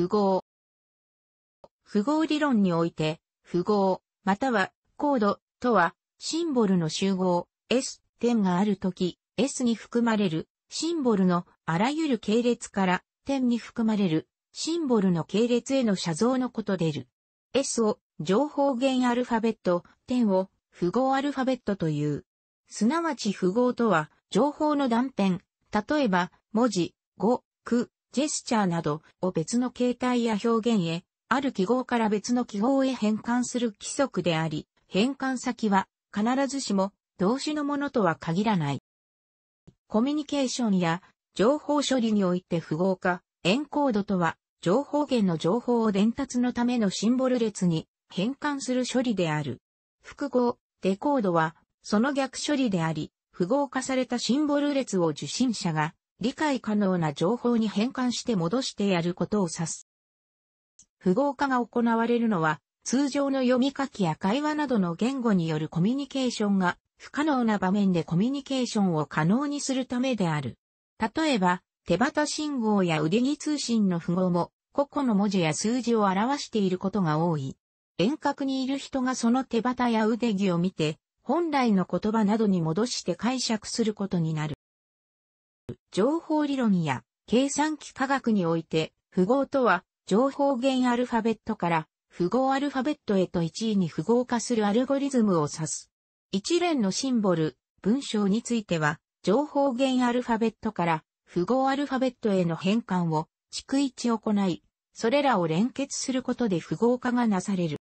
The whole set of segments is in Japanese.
符号。符号理論において、符号、またはコードとは、シンボルの集合、S、点があるとき、S に含まれる、シンボルのあらゆる系列から、点に含まれる、シンボルの系列への写像のことでる。S を情報源アルファベット、点を符号アルファベットという。すなわち符号とは、情報の断片、例えば、文字、語、句、ジェスチャーなどを別の形態や表現へ、ある記号から別の記号へ変換する規則であり、変換先は必ずしも動詞のものとは限らない。コミュニケーションや情報処理において符号化、エンコードとは情報源の情報を伝達のためのシンボル列に変換する処理である。複合、デコードはその逆処理であり、符号化されたシンボル列を受信者が理解可能な情報に変換して戻してやることを指す。符号化が行われるのは、通常の読み書きや会話などの言語によるコミュニケーションが不可能な場面でコミュニケーションを可能にするためである。例えば、手旗信号や腕着通信の符号も、個々の文字や数字を表していることが多い。遠隔にいる人がその手旗や腕着を見て、本来の言葉などに戻して解釈することになる。情報理論や計算機科学において、符号とは、情報源アルファベットから符号アルファベットへと一位に符号化するアルゴリズムを指す。一連のシンボル、文章については、情報源アルファベットから符号アルファベットへの変換を逐一行い、それらを連結することで符号化がなされる。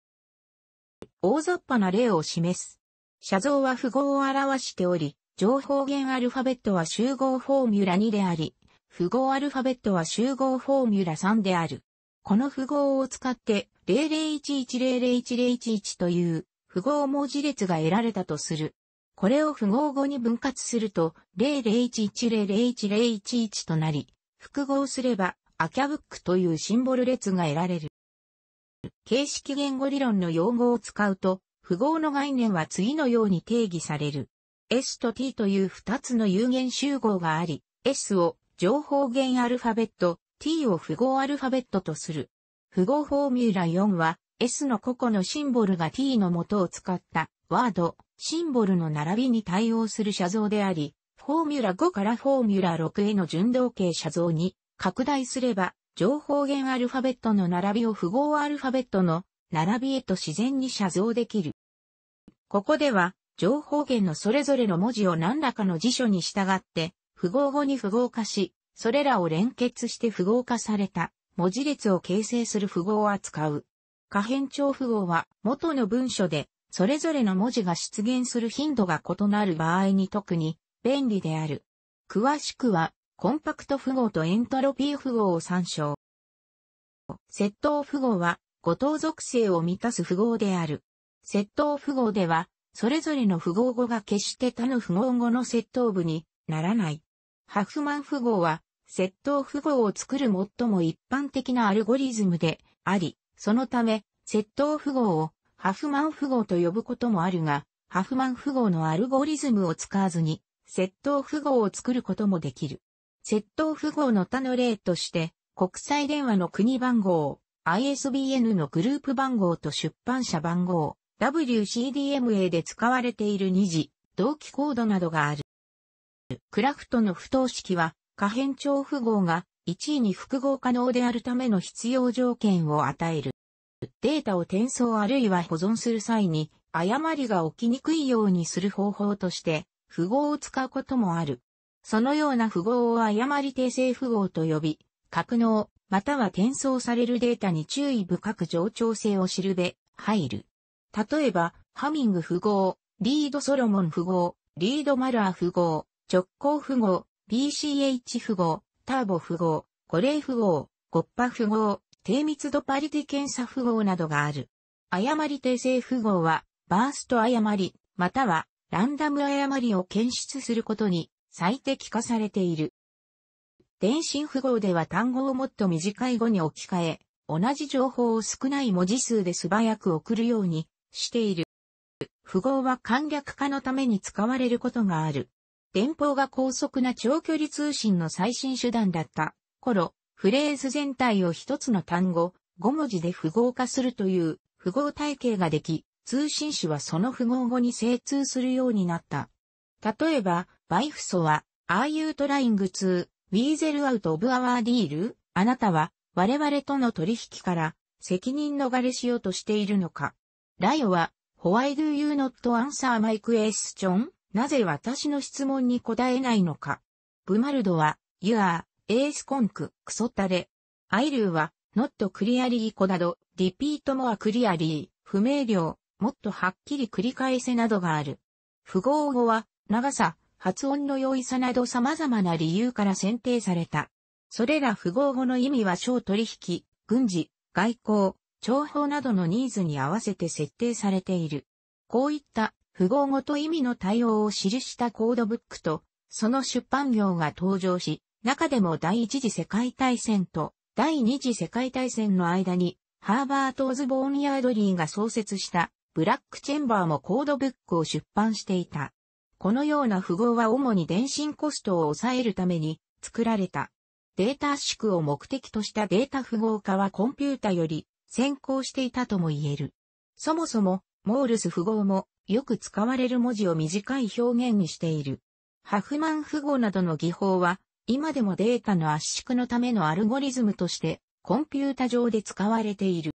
大雑把な例を示す。写像は符号を表しており、情報源アルファベットは集合フォーミュラ2であり、符号アルファベットは集合フォーミュラ3である。この符号を使って0011001011という符号文字列が得られたとする。これを符号後に分割すると0011001011となり、複合すればアキャブックというシンボル列が得られる。形式言語理論の用語を使うと、符号の概念は次のように定義される。S と T という2つの有限集合があり、S を情報源アルファベット、T を符号アルファベットとする。符号フォーミュラ4は、S の個々のシンボルが T の元を使ったワード、シンボルの並びに対応する写像であり、フォーミュラ5からフォーミュラ6への順同形写像に拡大すれば、情報源アルファベットの並びを符号アルファベットの並びへと自然に写像できる。ここでは、情報源のそれぞれの文字を何らかの辞書に従って、符号語に符号化し、それらを連結して符号化された文字列を形成する符号を扱う。可変調符号は元の文書でそれぞれの文字が出現する頻度が異なる場合に特に便利である。詳しくはコンパクト符号とエントロピー符号を参照。窃盗符号は五等属性を満たす符号である。窃盗符号ではそれぞれの符号語が決して他の符号語の窃盗部にならない。ハフマン符号は、窃盗符号を作る最も一般的なアルゴリズムであり、そのため、窃盗符号をハフマン符号と呼ぶこともあるが、ハフマン符号のアルゴリズムを使わずに、窃盗符号を作ることもできる。窃盗符号の他の例として、国際電話の国番号、ISBN のグループ番号と出版社番号、WCDMA で使われている二次、同期コードなどがある。クラフトの不等式は、可変調符号が1位に複合可能であるための必要条件を与える。データを転送あるいは保存する際に、誤りが起きにくいようにする方法として、符号を使うこともある。そのような符号を誤り訂正符号と呼び、格納、または転送されるデータに注意深く冗長性を知るべ、入る。例えば、ハミング符号、リードソロモン符号、リードマラー符号、直行符号、PCH 符号、ターボ符号、レイ符号、ゴッパ符号、低密度パリティ検査符号などがある。誤り訂正符号は、バースト誤り、または、ランダム誤りを検出することに最適化されている。電信符号では単語をもっと短い語に置き換え、同じ情報を少ない文字数で素早く送るようにしている。符号は簡略化のために使われることがある。電報が高速な長距離通信の最新手段だった頃、フレーズ全体を一つの単語、5文字で符号化するという符号体系ができ、通信士はその符号語に精通するようになった。例えば、バイフソは、Are you trying to, weasel out of our deal? あなたは、我々との取引から、責任逃れしようとしているのか。ライオは、Why do you not answer my question? なぜ私の質問に答えないのか。ブマルドは、You are, コンク、クソタレ。アイルーは、not clearly 子など、repeat more clearly、不明瞭、もっとはっきり繰り返せなどがある。符号語は、長さ、発音の容易さなど様々な理由から選定された。それら符号語の意味は小取引、軍事、外交、情報などのニーズに合わせて設定されている。こういった符号ごと意味の対応を記したコードブックと、その出版業が登場し、中でも第一次世界大戦と第二次世界大戦の間に、ハーバート・オズボーン・ヤードリーが創設したブラックチェンバーもコードブックを出版していた。このような符号は主に電信コストを抑えるために作られた。データ圧縮を目的としたデータ符号化はコンピュータより先行していたとも言える。そもそも、モールス符号も、よく使われる文字を短い表現にしている。ハフマン符号などの技法は、今でもデータの圧縮のためのアルゴリズムとして、コンピュータ上で使われている。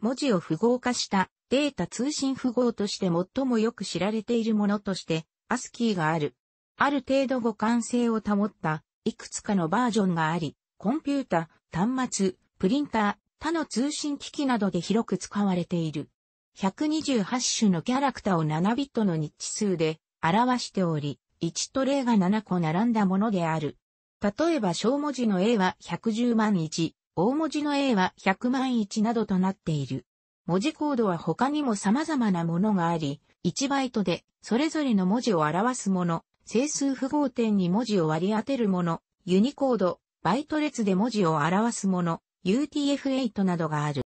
文字を符号化したデータ通信符号として最もよく知られているものとして、アスキーがある。ある程度互換性を保った、いくつかのバージョンがあり、コンピュータ、端末、プリンター、他の通信機器などで広く使われている。128種のキャラクターを7ビットの日数で表しており、1と例が7個並んだものである。例えば小文字の A は110万1、大文字の A は100万1などとなっている。文字コードは他にも様々なものがあり、1バイトでそれぞれの文字を表すもの、整数符号点に文字を割り当てるもの、ユニコード、バイト列で文字を表すもの、UTF-8 などがある。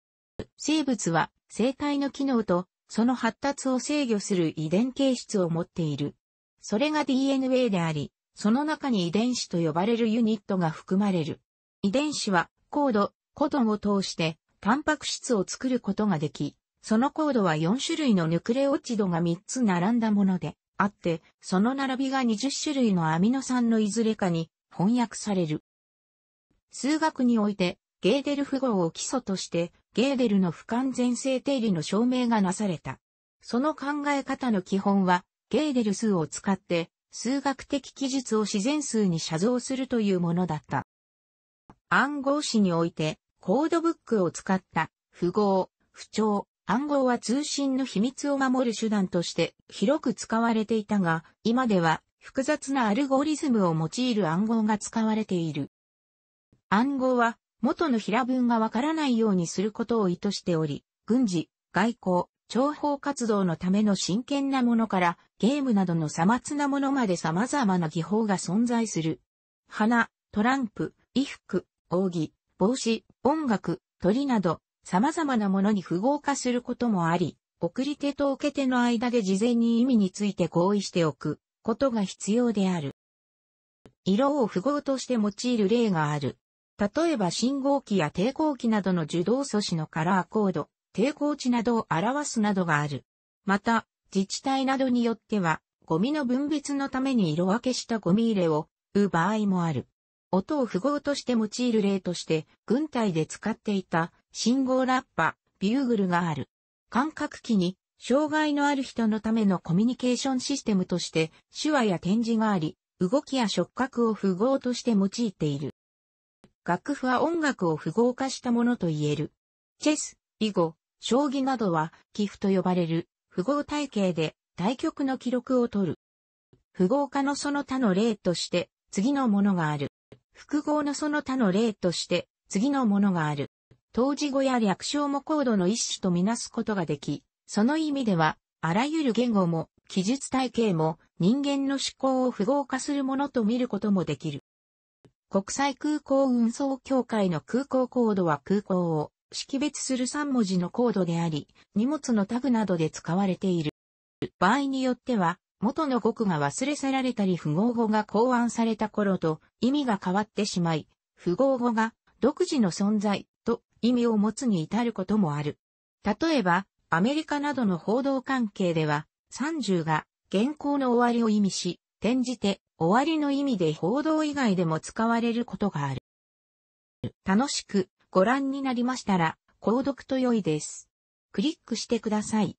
生物は生体の機能とその発達を制御する遺伝形質を持っている。それが DNA であり、その中に遺伝子と呼ばれるユニットが含まれる。遺伝子はコード、コドンを通してタンパク質を作ることができ、そのコードは4種類のヌクレオチドが3つ並んだものであって、その並びが20種類のアミノ酸のいずれかに翻訳される。数学においてゲーデル符号を基礎として、ゲーデルの不完全性定理の証明がなされた。その考え方の基本は、ゲーデル数を使って、数学的記述を自然数に写像するというものだった。暗号詞において、コードブックを使った、符号、不調、暗号は通信の秘密を守る手段として広く使われていたが、今では複雑なアルゴリズムを用いる暗号が使われている。暗号は元の平文がわからないようにすることを意図しており、軍事、外交、諜報活動のための真剣なものからゲームなどのさまつなものまで様々な技法が存在する。花、トランプ、衣服、扇、帽子、音楽、鳥など様々なものに符号化することもあり、送り手と受け手の間で事前に意味について合意しておくことが必要である。色を符号として用いる例がある。例えば信号機や抵抗機などの受動素子のカラーコード、抵抗値などを表すなどがある。また、自治体などによっては、ゴミの分別のために色分けしたゴミ入れを、う場合もある。音を符号として用いる例として、軍隊で使っていた信号ラッパ、ビューグルがある。感覚器に、障害のある人のためのコミュニケーションシステムとして、手話や展示があり、動きや触覚を符号として用いている。楽譜は音楽を符号化したものと言える。チェス、囲碁、将棋などは寄付と呼ばれる符号体系で対局の記録を取る。符号化のその他の例として次のものがある。複合のその他の例として次のものがある。当時語や略称もコードの一種とみなすことができ、その意味では、あらゆる言語も、記述体系も、人間の思考を符号化するものと見ることもできる。国際空港運送協会の空港コードは空港を識別する3文字のコードであり、荷物のタグなどで使われている。場合によっては、元の語句が忘れ去られたり符号語が考案された頃と意味が変わってしまい、符号語が独自の存在と意味を持つに至ることもある。例えば、アメリカなどの報道関係では、30が現行の終わりを意味し、転じて、終わりの意味で報道以外でも使われることがある。楽しくご覧になりましたら、購読と良いです。クリックしてください。